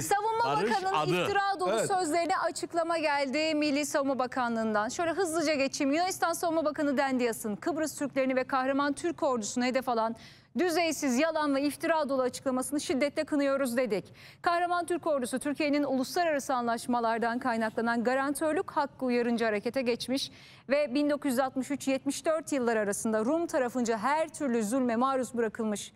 Savunma Barış Bakanı'nın iftira dolu Evet. sözlerine açıklama geldi Milli Savunma Bakanlığı'ndan. Şöyle hızlıca geçeyim. Yunanistan Savunma Bakanı Dendias'ın Kıbrıs Türklerini ve kahraman Türk ordusunu hedef alan düzeysiz yalan ve iftira dolu açıklamasını şiddetle kınıyoruz dedik. Kahraman Türk ordusu Türkiye'nin uluslararası anlaşmalardan kaynaklanan garantörlük hakkı uyarınca harekete geçmiş ve 1963-74 yıllar arasında Rum tarafınca her türlü zulme maruz bırakılmış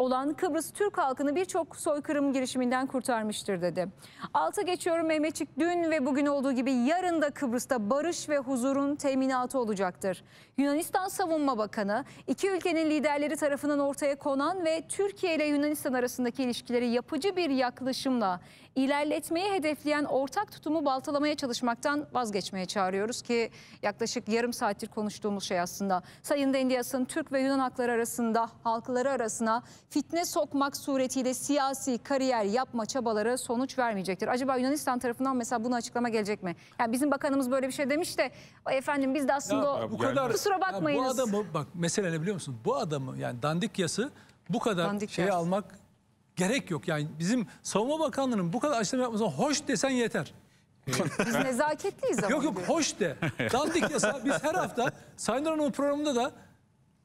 olan Kıbrıs Türk halkını birçok soykırım girişiminden kurtarmıştır dedi. Alta geçiyorum Mehmetçik dün ve bugün olduğu gibi yarın da Kıbrıs'ta barış ve huzurun teminatı olacaktır. Yunanistan Savunma Bakanı iki ülkenin liderleri tarafından ortaya konan ve Türkiye ile Yunanistan arasındaki ilişkileri yapıcı bir yaklaşımla ilerletmeyi hedefleyen ortak tutumu baltalamaya çalışmaktan vazgeçmeye çağırıyoruz ki yaklaşık yarım saattir konuştuğumuz şey aslında. Sayın Dendias'ın Türk ve Yunan hakları arasında halkları arasına fitne sokmak suretiyle siyasi kariyer yapma çabaları sonuç vermeyecektir. Acaba Yunanistan tarafından mesela bunu açıklama gelecek mi? Yani bizim bakanımız böyle bir şey demiş de efendim biz de aslında ya, o, bu kadar, kusura bakmayınız. bu adamı bak mesele ne biliyor musun? Bu adamı yani dandik yası bu kadar şey almak gerek yok. Yani bizim Savunma Bakanlığı'nın bu kadar açıklama yapmasına hoş desen yeter. Biz nezaketliyiz ama. Yok yok hoş de. Dandik yasa biz her hafta Sayın Hanım'ın programında da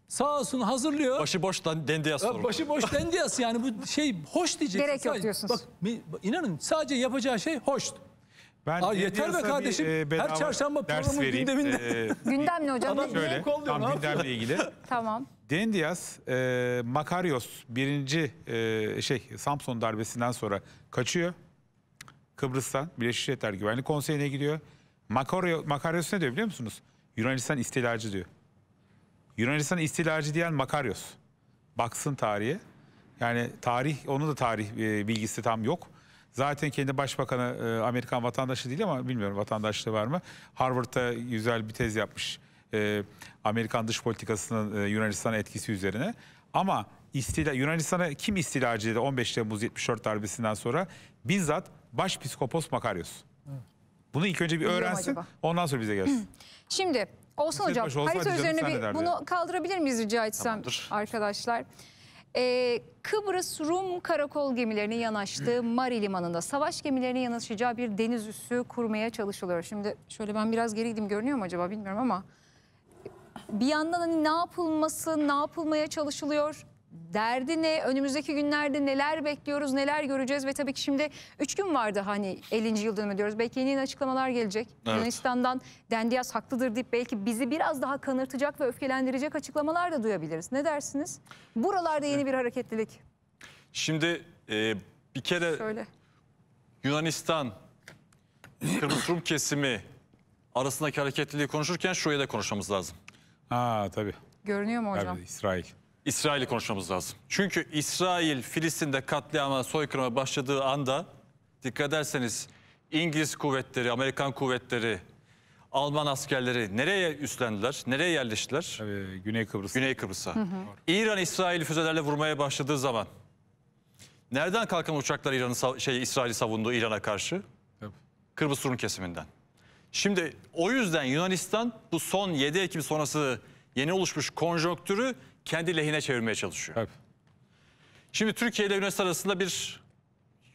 sağ olsun hazırlıyor. Başıboş dendiyas sorunu. Başıboş dendiyas yani bu şey hoş diyecek. Gerek yok diyorsunuz. Bak inanın sadece yapacağı şey hoş. Ben Aa, yeter be kardeşim. Bir, e, Her çarşamba programın vereyim. gündeminde. Ee, Gündem ne hocam? Adam şöyle, tam gündemle ilgili. tamam. Dendias, e, Makarios birinci e, şey Samson darbesinden sonra kaçıyor. Kıbrıs'tan Birleşmiş Milletler Güvenlik Konseyi'ne gidiyor. Makarios, Makarios ne diyor biliyor musunuz? Yunanistan istilacı diyor. Yunanistan istilacı diyen Makarios. Baksın tarihe. Yani tarih, onun da tarih e, bilgisi tam yok. Zaten kendi başbakanı e, Amerikan vatandaşı değil ama bilmiyorum vatandaşlığı var mı. Harvard'da güzel bir tez yapmış e, Amerikan dış politikasının e, Yunanistan'a etkisi üzerine. Ama istila, Yunanistan'a kim istilacı dedi 15 Temmuz 74 darbesinden sonra? Bizzat psikopos Makarios. Bunu ilk önce bir öğrensin ondan sonra bize gelsin. Şimdi Olsun hocam harita üzerine bir, bunu kaldırabilir miyiz rica etsem Tamamdır. arkadaşlar? Ee, Kıbrıs Rum karakol gemilerinin yanaştığı Mari Limanı'nda savaş gemilerinin yanaşacağı bir deniz üssü kurmaya çalışılıyor. Şimdi şöyle ben biraz geri gideyim görünüyor mu acaba bilmiyorum ama bir yandan hani ne yapılması, ne yapılmaya çalışılıyor? Derdi ne? Önümüzdeki günlerde neler bekliyoruz, neler göreceğiz ve tabii ki şimdi 3 gün vardı hani 50. yıl dönümü diyoruz. Belki yeni, yeni açıklamalar gelecek. Evet. Yunanistan'dan Dendias haklıdır deyip belki bizi biraz daha kanırtacak ve öfkelendirecek açıklamalar da duyabiliriz. Ne dersiniz? Buralarda yeni bir hareketlilik. Şimdi e, bir kere Şöyle. Yunanistan, Kırmızı Rum kesimi arasındaki hareketliliği konuşurken şuraya da konuşmamız lazım. Aa tabii. Görünüyor mu hocam? Tabii, İsrail. İsrail'i konuşmamız lazım. Çünkü İsrail Filistin'de katliama, soykırıma başladığı anda dikkat ederseniz İngiliz kuvvetleri, Amerikan kuvvetleri, Alman askerleri nereye üstlendiler? Nereye yerleştiler? Tabii, Güney Kıbrıs'a. Güney Kıbrıs'a. İran İsrail füzelerle vurmaya başladığı zaman nereden kalkan uçaklar İran'ı şey İsrail'i savundu İran'a karşı? Tabii. Kıbrıs Rum kesiminden. Şimdi o yüzden Yunanistan bu son 7 Ekim sonrası yeni oluşmuş konjonktürü kendi lehine çevirmeye çalışıyor. Tabii. Şimdi Türkiye ile Yunanistan arasında bir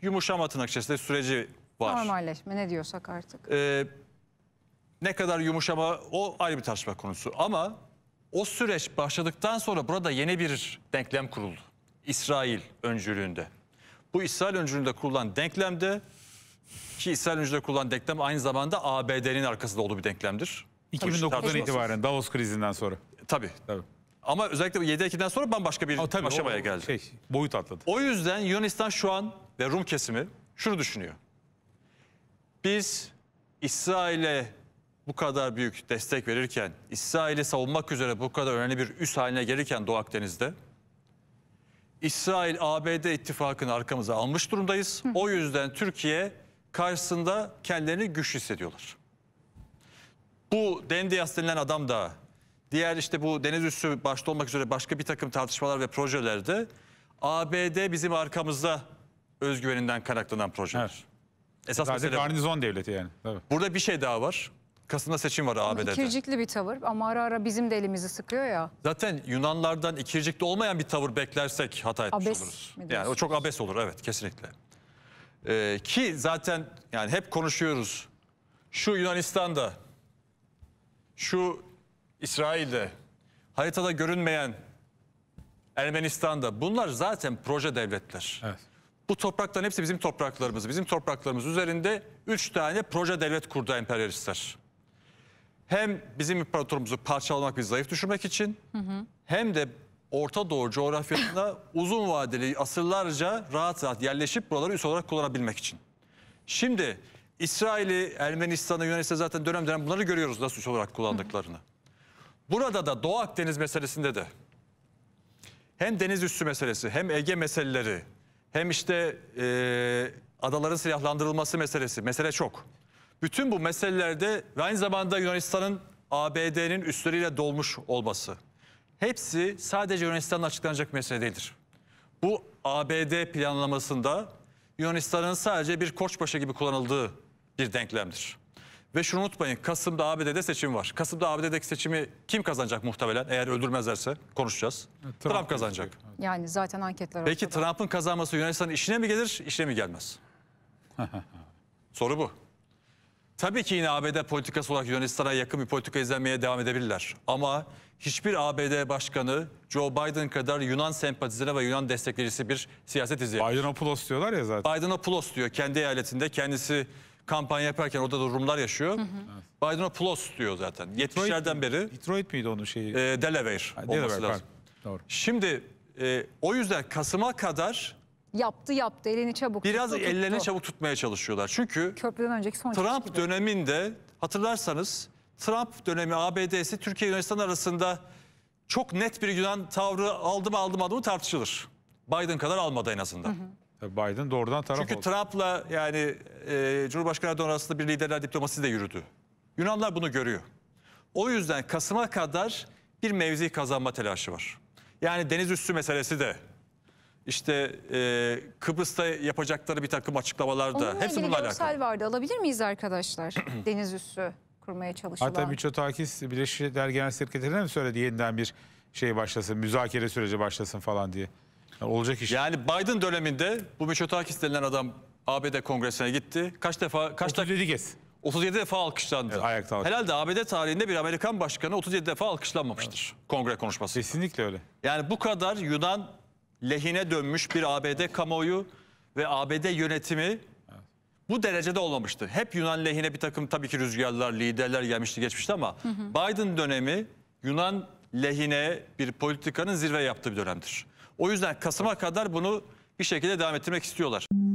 yumuşama tırnakçesinde süreci var. Normalleşme ne diyorsak artık. Ee, ne kadar yumuşama o ayrı bir tartışma konusu. Ama o süreç başladıktan sonra burada yeni bir denklem kuruldu. İsrail öncülüğünde. Bu İsrail öncülüğünde kurulan denklemde ki İsrail öncede kullanılan denklem aynı zamanda ABD'nin arkasında olduğu bir denklemdir. 2009'dan itibaren Davos krizinden sonra. Tabii. Tabii. Ama özellikle 7 Ekim'den sonra bambaşka bir Aa, tabii, aşamaya o, geldi. Şey, boyut atladı. O yüzden Yunanistan şu an ve Rum kesimi şunu düşünüyor. Biz İsrail'e bu kadar büyük destek verirken, İsrail'i savunmak üzere bu kadar önemli bir üs haline gelirken Doğu Akdeniz'de, İsrail-ABD ittifakını arkamıza almış durumdayız. Hı. O yüzden Türkiye karşısında kendilerini güç hissediyorlar. Bu Dendias denilen adam da diğer işte bu deniz üssü başta olmak üzere başka bir takım tartışmalar ve projelerde ABD bizim arkamızda özgüveninden kaynaklanan projeler. Evet. Esas Sadece mesele garnizon devleti yani. Tabii. Burada bir şey daha var. Kasım'da seçim var ABD'de. İkircikli bir tavır ama ara ara bizim de elimizi sıkıyor ya. Zaten Yunanlardan ikircikli olmayan bir tavır beklersek hata etmiş şey abes oluruz. Yani o çok abes olur evet kesinlikle. Ee, ki zaten yani hep konuşuyoruz. Şu Yunanistan'da, şu İsrail'de, haritada görünmeyen Ermenistan'da bunlar zaten proje devletler. Evet. Bu toprakların hepsi bizim topraklarımız. Bizim topraklarımız üzerinde 3 tane proje devlet kurdu emperyalistler. Hem bizim imparatorumuzu parçalamak ve zayıf düşürmek için hı hı. hem de Orta Doğu coğrafyasında uzun vadeli asırlarca rahat rahat yerleşip buraları üs olarak kullanabilmek için. Şimdi İsrail'i, Ermenistan'ı, Yunanistan'ı zaten dönem dönem bunları görüyoruz nasıl üs olarak kullandıklarını. Burada da Doğu Akdeniz meselesinde de hem deniz üssü meselesi hem Ege meseleleri hem işte e, adaların silahlandırılması meselesi mesele çok. Bütün bu meselelerde ve aynı zamanda Yunanistan'ın ABD'nin üstleriyle dolmuş olması hepsi sadece Yunanistan'la açıklanacak mesele değildir. Bu ABD planlamasında Yunanistan'ın sadece bir koçbaşı gibi kullanıldığı bir denklemdir. Ve şunu unutmayın Kasım'da ABD'de seçim var. Kasım'da ABD'deki seçimi kim kazanacak muhtemelen eğer öldürmezlerse konuşacağız. Trump, Trump kazanacak. Yani zaten anketler Peki Trump'ın kazanması Yunanistan'ın işine mi gelir işine mi gelmez? Soru bu. Tabii ki yine ABD politikası olarak Yunanistan'a yakın bir politika izlemeye devam edebilirler. Ama hiçbir ABD başkanı Joe Biden kadar Yunan sempatizine ve Yunan destekleyicisi bir siyaset izleyemez. Bidenopoulos diyorlar ya zaten. Biden Bidenopoulos diyor kendi eyaletinde kendisi kampanya yaparken orada da Rumlar yaşıyor. Hı hı. Evet. Bidenopoulos diyor zaten. 70'lerden beri. Detroit miydi onun şeyi? E, Delaware, ha, Delaware lazım. Doğru. Şimdi e, o yüzden Kasım'a kadar Yaptı yaptı elini çabuk Biraz tuttu, ellerini tuttu. çabuk tutmaya çalışıyorlar. Çünkü Köprüden önceki son Trump gibi. döneminde hatırlarsanız Trump dönemi ABD'si Türkiye Yunanistan arasında çok net bir Yunan tavrı aldı mı aldı mı aldı mı tartışılır. Biden kadar almadı en azından. Hı hı. Biden doğrudan taraf Çünkü oldu. Trump'la yani e, Cumhurbaşkanı Erdoğan arasında bir liderler diplomasisi de yürüdü. Yunanlar bunu görüyor. O yüzden Kasım'a kadar bir mevzi kazanma telaşı var. Yani deniz üstü meselesi de işte e, Kıbrıs'ta yapacakları bir takım açıklamalar da Onunla hepsi bununla alakalı. vardı alabilir miyiz arkadaşlar deniz üssü kurmaya çalışılan? Hatta Miçotakis Birleşik Devletler Genel Sekreterine mi söyledi yeniden bir şey başlasın müzakere süreci başlasın falan diye. Yani olacak iş. Yani Biden döneminde bu Miçotakis denilen adam ABD kongresine gitti. Kaç defa kaç 37 kez. 37 defa alkışlandı. Evet, ayakta alkışlandı. Herhalde ABD tarihinde bir Amerikan başkanı 37 defa alkışlanmamıştır evet. kongre konuşması. Kesinlikle öyle. Yani bu kadar Yunan lehine dönmüş bir ABD kamuoyu ve ABD yönetimi bu derecede olmamıştı. Hep Yunan lehine bir takım tabii ki rüzgarlar, liderler gelmişti geçmişti ama hı hı. Biden dönemi Yunan lehine bir politikanın zirve yaptığı bir dönemdir. O yüzden Kasım'a kadar bunu bir şekilde devam ettirmek istiyorlar.